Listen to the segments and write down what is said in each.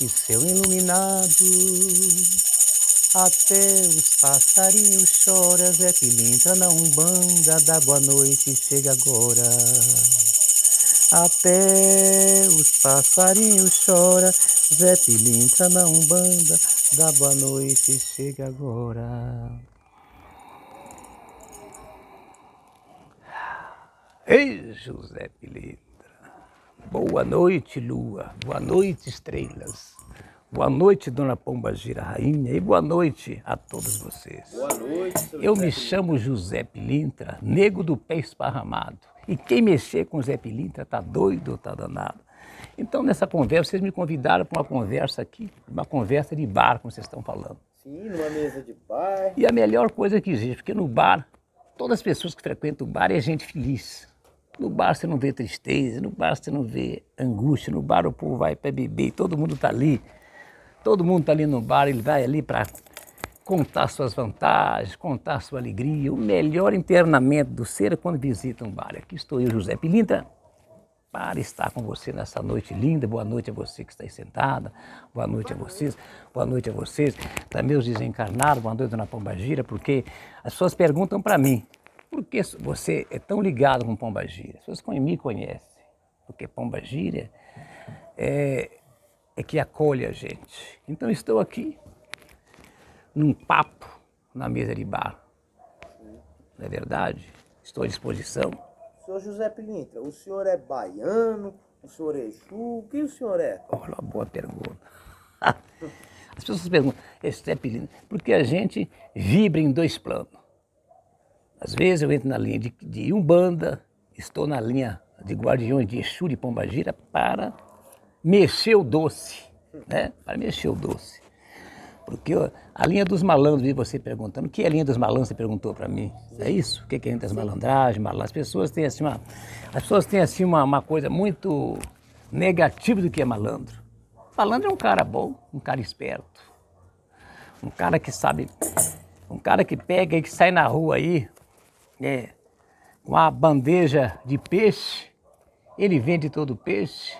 que seu iluminado até os passarinhos choram, Zé Pilintra na Umbanda, da boa noite chega agora. Até os passarinhos choram, Zé Pilintra na Umbanda, da boa noite chega agora. Ei, José Pilintra. Boa noite, lua. Boa noite, estrelas. Boa noite, dona Pomba Gira Rainha, e boa noite a todos vocês. Boa noite. Eu me chamo José Pilintra, nego do pé esparramado. E quem mexer com José Pilintra tá doido, tá danado. Então, nessa conversa, vocês me convidaram para uma conversa aqui, uma conversa de bar, como vocês estão falando. Sim, numa mesa de bar. E a melhor coisa que existe, porque no bar, todas as pessoas que frequentam o bar é gente feliz. No bar você não vê tristeza, no bar você não vê angústia, no bar o povo vai para beber, todo mundo está ali. Todo mundo está ali no bar, ele vai ali para contar suas vantagens, contar sua alegria. O melhor internamento do ser é quando visita um bar. Aqui estou eu, José Pilintra, para estar com você nessa noite linda. Boa noite a você que está aí sentada, boa noite a vocês, boa noite a vocês, também os desencarnados, boa noite, Dona Pombagira, porque as pessoas perguntam para mim, por que você é tão ligado com Pomba Gira? As pessoas me conhecem, porque Pomba Gira é, é que acolhe a gente. Então estou aqui num papo na mesa de bar. Não é verdade? Estou à disposição. Senhor José Pilintra, o senhor é baiano, o senhor é Exu, o que o senhor é? Olha, uma boa pergunta. As pessoas perguntam, José Pilintra, porque a gente vibra em dois planos. Às vezes eu entro na linha de, de Umbanda, estou na linha de Guardiões de Exu de Pombagira para mexer o doce, né? Para mexer o doce. Porque a linha dos malandros, Vi você perguntando, o que é a linha dos malandros, você perguntou para mim. É isso? O que é, a linha das as malandragens, As pessoas têm assim, uma, as pessoas têm assim uma, uma coisa muito negativa do que é malandro. Malandro é um cara bom, um cara esperto. Um cara que sabe, um cara que pega e que sai na rua aí, é, né? uma bandeja de peixe, ele vende todo o peixe,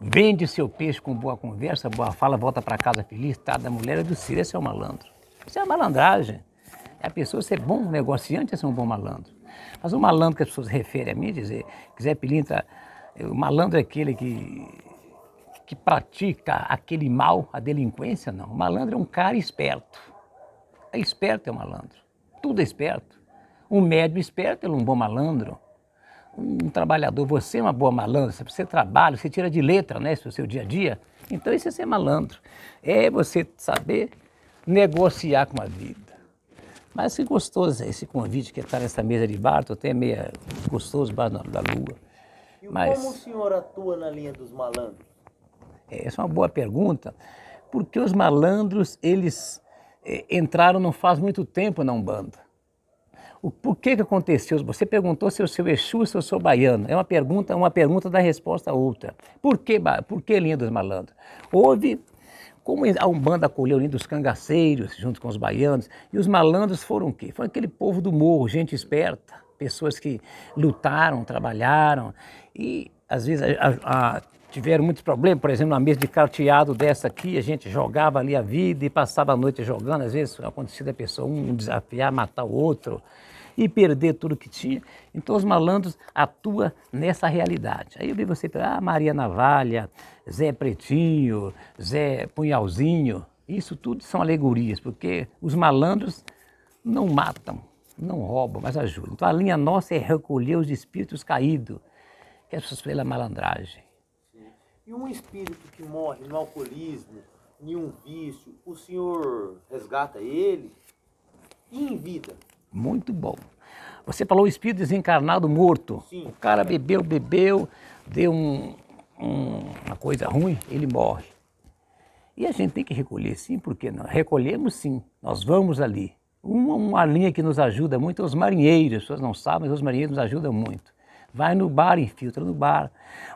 vende seu peixe com boa conversa, boa fala, volta para casa feliz, tá? Da mulher, eu é disse, esse é o malandro. Isso é uma malandragem. É a pessoa ser bom negociante é ser um bom malandro. Mas o malandro que as pessoas referem a mim, dizer, quiser pilintra, o malandro é aquele que, que pratica aquele mal, a delinquência, não. O malandro é um cara esperto. É esperto é o malandro. Tudo é esperto. Um médium esperto, ele é um bom malandro. Um trabalhador, você é uma boa malandra, você trabalha, você tira de letra, né, o seu dia a dia. Então isso é ser malandro. É você saber negociar com a vida. Mas que gostoso é esse convite que é está nessa mesa de bar, estou até meio gostoso, bar da lua. E Mas, como o senhor atua na linha dos malandros? É, essa é uma boa pergunta, porque os malandros, eles eh, entraram não faz muito tempo na Umbanda. O porquê que aconteceu? Você perguntou se eu sou Exu, se eu sou baiano. É uma pergunta, uma pergunta da resposta a outra. Por que, por que Linha dos Malandros? Houve, como a Umbanda acolheu Linha dos Cangaceiros, junto com os baianos, e os malandros foram o quê? Foi aquele povo do morro, gente esperta, pessoas que lutaram, trabalharam, e às vezes a, a tiveram muitos problemas, por exemplo, na mesa de carteado dessa aqui, a gente jogava ali a vida e passava a noite jogando, às vezes acontecia da pessoa um desafiar, matar o outro e perder tudo que tinha. Então os malandros atuam nessa realidade. Aí eu vi você, ah, Maria Navalha, Zé Pretinho, Zé Punhalzinho, isso tudo são alegorias, porque os malandros não matam, não roubam, mas ajudam. Então a linha nossa é recolher os espíritos caídos, que é pela malandragem. E um espírito que morre no alcoolismo, em um vício, o senhor resgata ele e em vida? Muito bom. Você falou o espírito desencarnado morto. Sim. O cara bebeu, bebeu, deu um, um, uma coisa ruim, ele morre. E a gente tem que recolher, sim, porque não? recolhemos, sim. Nós vamos ali. Uma, uma linha que nos ajuda muito é os marinheiros. As pessoas não sabem, mas os marinheiros nos ajudam muito. Vai no bar, infiltra no bar.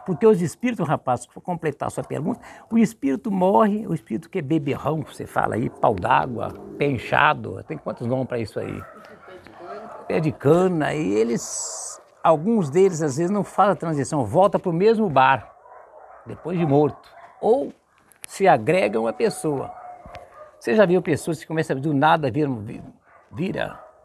Porque os espíritos, rapaz, para completar a sua pergunta, o espírito morre, o espírito que é beberrão, você fala aí, pau d'água, pé inchado, tem quantos nomes para isso aí? Pé de cana, e eles, alguns deles às vezes não fazem a transição, volta para o mesmo bar, depois de morto. Ou se agrega a uma pessoa. Você já viu pessoas que começam do nada a vira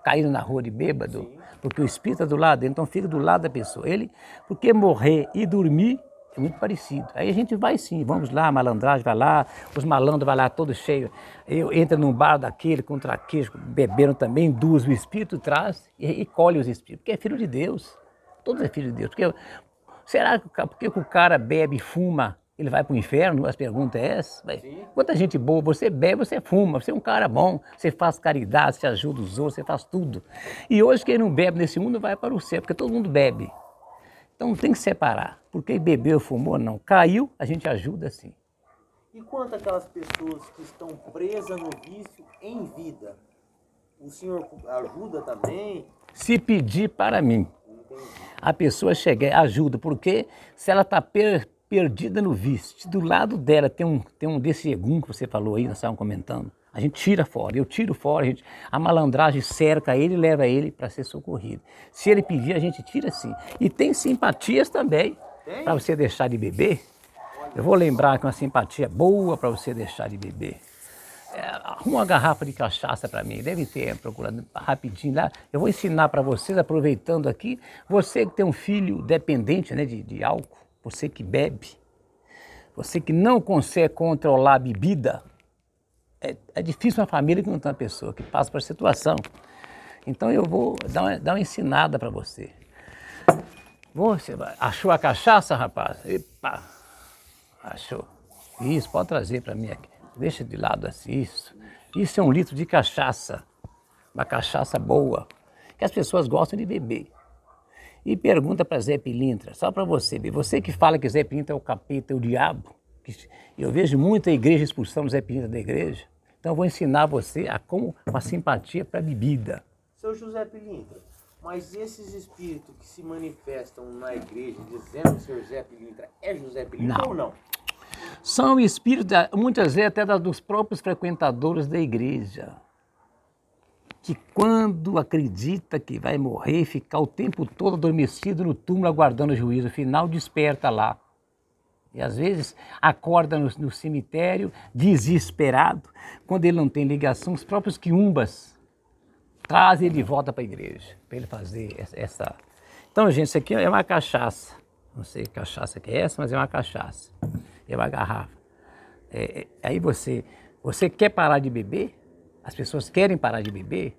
caindo na rua de bêbado, Sim. porque o espírito está é do lado dele, então fica do lado da pessoa. Ele, porque morrer e dormir é muito parecido. Aí a gente vai sim, vamos lá, malandragem vai lá, os malandros vai lá todo cheio. Eu entra num bar daquele com traquejo, beberam também, induz o espírito, traz e, e, colhe os espíritos, porque é filho de Deus. Todos é filho de Deus. Porque, será que porque o cara bebe e fuma ele vai para o inferno? As perguntas é essa? Quanta gente boa, você é bebe, você é fuma, você é um cara bom, você faz caridade, você ajuda os outros, você faz tudo. E hoje quem não bebe nesse mundo vai para o céu, porque todo mundo bebe. Então tem que separar. Porque bebeu, fumou, não. Caiu, a gente ajuda sim. E quanto aquelas pessoas que estão presas no vício em vida? O senhor ajuda também? Se pedir para mim. Entendi. A pessoa chega, ajuda, porque se ela está perdida no viste. Do lado dela tem um, tem um desse egum que você falou aí, nós estávamos comentando. A gente tira fora, eu tiro fora, a, gente, a malandragem cerca ele leva ele para ser socorrido. Se ele pedir, a gente tira sim. E tem simpatias também para você deixar de beber. Eu vou lembrar que uma simpatia boa para você deixar de beber. É, arruma uma garrafa de cachaça para mim, deve ter, procurando rapidinho lá. Eu vou ensinar para vocês, aproveitando aqui, você que tem um filho dependente né, de, de álcool, você que bebe, você que não consegue controlar a bebida, é, é difícil uma família que não tem uma pessoa que passa por essa situação. Então eu vou dar uma, dar uma ensinada para você. Você achou a cachaça, rapaz? Epa, achou. Isso, pode trazer para mim aqui. Deixa de lado assim, isso. Isso é um litro de cachaça. Uma cachaça boa, que as pessoas gostam de beber e pergunta para Zé Pilintra, só para você, você que fala que Zé Pilintra é o capeta, é o diabo, eu vejo muita igreja expulsando Zé Pilintra da igreja, então eu vou ensinar você a como uma simpatia para a bebida. Seu José Pilintra, mas esses espíritos que se manifestam na igreja dizendo que seu Zé Pilintra é José Pilintra não. ou não? São espíritos, muitas vezes até dos próprios frequentadores da igreja que quando acredita que vai morrer, ficar o tempo todo adormecido no túmulo aguardando o juízo final, desperta lá. E às vezes acorda no, no cemitério desesperado, quando ele não tem ligação, os próprios quiumbas trazem ele de volta para a igreja, para ele fazer essa. Então, gente, isso aqui é uma cachaça. Não sei que cachaça que é essa, mas é uma cachaça. É uma garrafa. É, é aí você, você quer parar de beber? As pessoas querem parar de beber.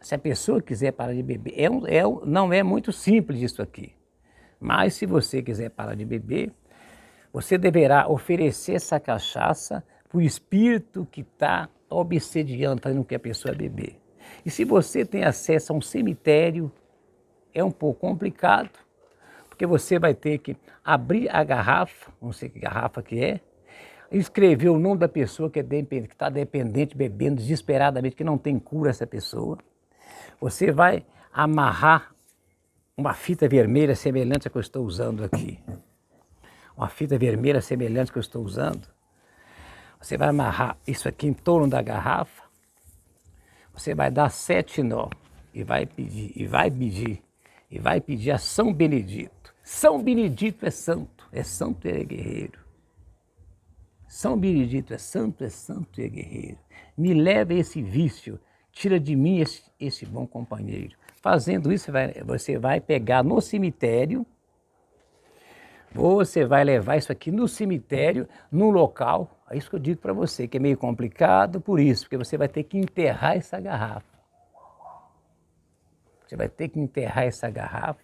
Se a pessoa quiser parar de beber, é um, é um, não é muito simples isso aqui. Mas se você quiser parar de beber, você deverá oferecer essa cachaça para o espírito que está obsediando, fazendo com que a pessoa beber. E se você tem acesso a um cemitério, é um pouco complicado, porque você vai ter que abrir a garrafa, não sei que garrafa que é, escrever o nome da pessoa que é está dependente, bebendo desesperadamente, que não tem cura essa pessoa. Você vai amarrar uma fita vermelha semelhante à que eu estou usando aqui. Uma fita vermelha semelhante à que eu estou usando. Você vai amarrar isso aqui em torno da garrafa. Você vai dar sete nó e vai pedir, e vai pedir, e vai pedir a São Benedito. São Benedito é santo, é santo e é guerreiro. São Benedito é santo, é santo e é guerreiro. Me leva esse vício, tira de mim esse, esse bom companheiro. Fazendo isso, vai, você vai pegar no cemitério, você vai levar isso aqui no cemitério, num local, é isso que eu digo para você, que é meio complicado por isso, porque você vai ter que enterrar essa garrafa. Você vai ter que enterrar essa garrafa,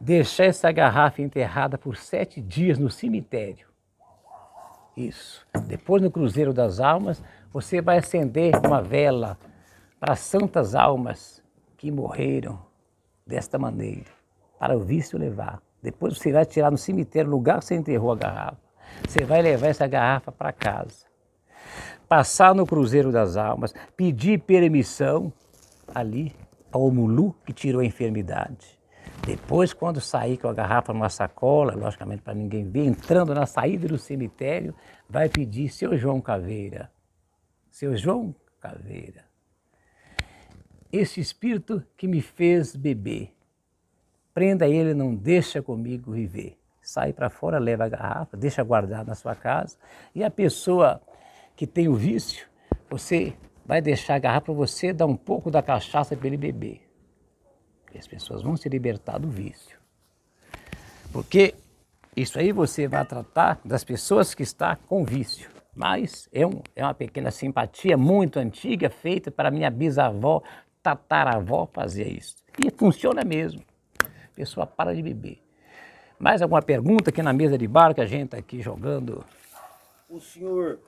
deixar essa garrafa enterrada por sete dias no cemitério. Isso. Depois, no Cruzeiro das Almas, você vai acender uma vela para santas almas que morreram desta maneira, para o vício levar. Depois você vai tirar no cemitério, no lugar que você enterrou a garrafa. Você vai levar essa garrafa para casa. Passar no Cruzeiro das Almas, pedir permissão ali ao Mulu que tirou a enfermidade. Depois, quando saí com a garrafa numa sacola, logicamente para ninguém ver, entrando na saída do cemitério, vai pedir seu João Caveira. Seu João Caveira. Esse espírito que me fez beber, prenda ele, não deixa comigo viver. Sai para fora, leva a garrafa, deixa guardada na sua casa. E a pessoa que tem o vício, você vai deixar a garrafa para você dar um pouco da cachaça para ele beber. E as pessoas vão se libertar do vício. Porque isso aí você vai tratar das pessoas que estão com vício. Mas é, um, é uma pequena simpatia muito antiga, feita para minha bisavó, tataravó fazer isso. E funciona mesmo. A pessoa para de beber. Mais alguma pergunta aqui na mesa de bar que a gente está aqui jogando? O senhor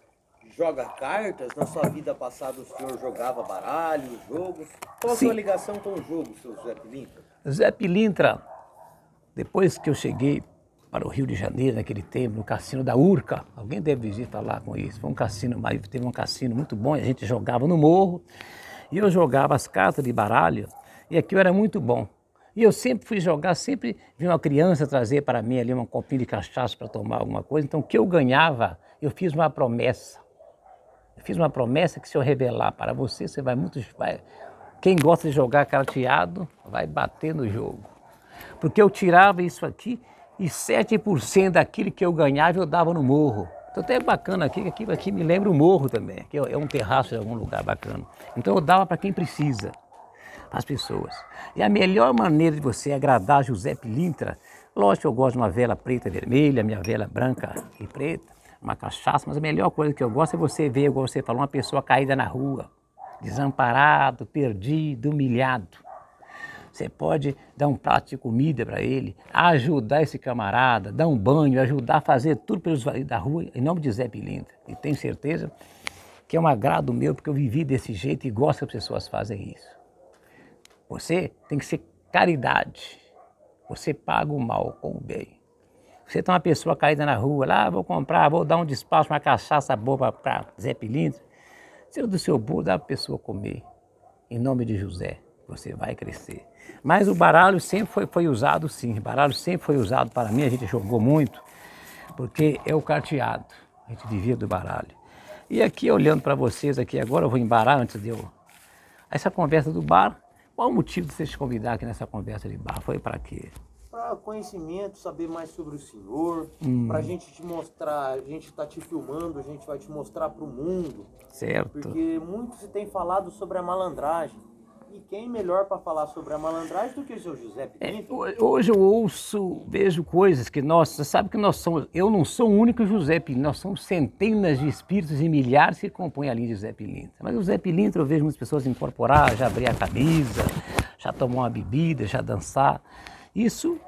joga cartas, na sua vida passada o senhor jogava baralho, jogo. Qual a sua ligação com o jogo, seu Zé Pilintra? Zé Pilintra, depois que eu cheguei para o Rio de Janeiro naquele tempo, no cassino da Urca, alguém deve vir falar com isso. Foi um cassino, mas teve um cassino muito bom, a gente jogava no morro, e eu jogava as cartas de baralho, e eu era muito bom. E eu sempre fui jogar, sempre vi uma criança trazer para mim ali uma copinha de cachaça para tomar alguma coisa. Então, o que eu ganhava, eu fiz uma promessa Fiz uma promessa que se eu revelar para você, você vai muito. Vai, quem gosta de jogar carteado vai bater no jogo. Porque eu tirava isso aqui e 7% daquilo que eu ganhava eu dava no morro. Então até é bacana aqui, aqui, aqui me lembra o morro também, que é, é um terraço de algum lugar bacana. Então eu dava para quem precisa, para as pessoas. E a melhor maneira de você agradar José Pilintra, lógico eu gosto de uma vela preta e vermelha, minha vela branca e preta, uma cachaça, mas a melhor coisa que eu gosto é você ver, igual você falou, uma pessoa caída na rua, desamparado, perdido, humilhado. Você pode dar um prato de comida para ele, ajudar esse camarada, dar um banho, ajudar a fazer tudo pelos da rua, em nome de Zé Pilintra. E tenho certeza que é um agrado meu, porque eu vivi desse jeito e gosto que as pessoas fazem isso. Você tem que ser caridade. Você paga o mal com o bem. Você tem tá uma pessoa caída na rua, lá vou comprar, vou dar um despacho, uma cachaça boa para Zé Pilintra. Tira do seu bolso, dá para a pessoa comer. Em nome de José, você vai crescer. Mas o baralho sempre foi, foi usado, sim. O baralho sempre foi usado para mim, a gente jogou muito, porque é o carteado. A gente vivia do baralho. E aqui, olhando para vocês aqui agora, eu vou embarar antes de eu... Essa conversa do bar, qual o motivo de vocês convidar aqui nessa conversa de bar? Foi para quê? para conhecimento, saber mais sobre o Senhor, hum. para a gente te mostrar, a gente está te filmando, a gente vai te mostrar para o mundo. Certo. Porque muito se tem falado sobre a malandragem. E quem melhor para falar sobre a malandragem do que o seu José é, Pinto? É, hoje eu ouço, vejo coisas que nós, você sabe que nós somos, eu não sou o único José Pilintra, nós somos centenas de espíritos e milhares que compõem a linha de José Pilintra. Mas o José Pilintra eu vejo muitas pessoas incorporar, já abrir a camisa, já tomar uma bebida, já dançar. Isso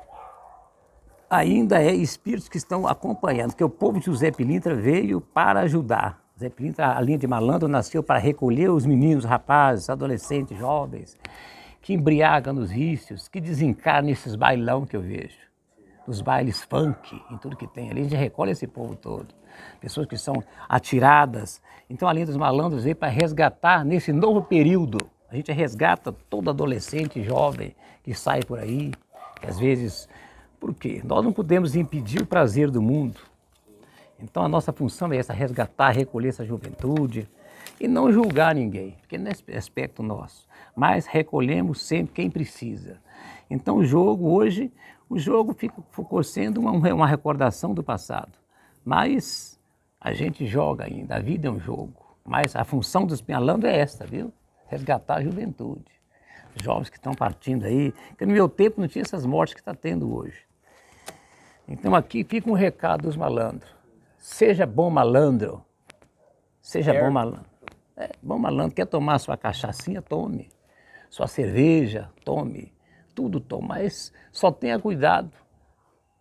ainda é espíritos que estão acompanhando, que o povo de José Pilintra veio para ajudar. José Pilintra, a linha de malandro, nasceu para recolher os meninos, rapazes, adolescentes, jovens, que embriagam nos vícios, que desencarnam esses bailão que eu vejo, nos bailes funk, em tudo que tem ali, a gente recolhe esse povo todo. Pessoas que são atiradas. Então a linha dos malandros veio para resgatar nesse novo período. A gente resgata todo adolescente, jovem que sai por aí, que às vezes por quê? Nós não podemos impedir o prazer do mundo. Então a nossa função é essa, resgatar, recolher essa juventude e não julgar ninguém, porque não é aspecto nosso. Mas recolhemos sempre quem precisa. Então o jogo hoje, o jogo ficou sendo uma, uma recordação do passado. Mas a gente joga ainda, a vida é um jogo. Mas a função do Pinhalandos é essa, viu? Resgatar a juventude. Jovens que estão partindo aí, que no meu tempo não tinha essas mortes que está tendo hoje. Então aqui fica um recado dos malandros. Seja bom malandro. Seja bom malandro. É, bom malandro, quer tomar sua cachaçinha? Tome. Sua cerveja? Tome. Tudo toma, mas só tenha cuidado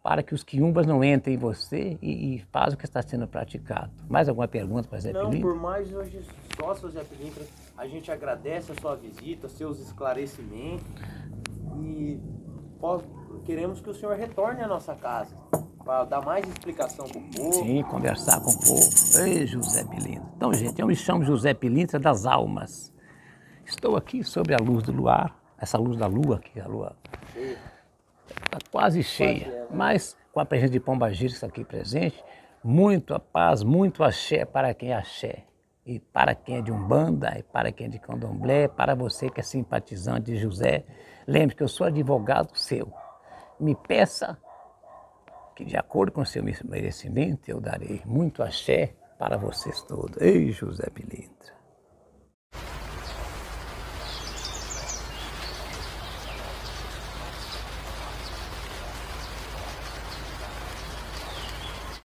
para que os quiumbas não entrem em você e, e façam o que está sendo praticado. Mais alguma pergunta para Zé Não, por mais hoje só, seu Zé Pilintra. A gente agradece a sua visita, seus esclarecimentos e queremos que o senhor retorne à nossa casa para dar mais explicação para o povo. Sim, conversar com o povo. Ei, José Pilintra. Então, gente, eu me chamo José Pilintra das Almas. Estou aqui sobre a luz do luar, essa luz da lua que a lua está quase cheia, quase é, mas com a presença de Pomba está aqui presente, muito a paz, muito axé para quem é axé. E para quem é de Umbanda, e para quem é de Candomblé, para você que é simpatizante de José, lembre que eu sou advogado seu me peça, que de acordo com seu merecimento eu darei muito axé para vocês todos. Ei, José Pilintra!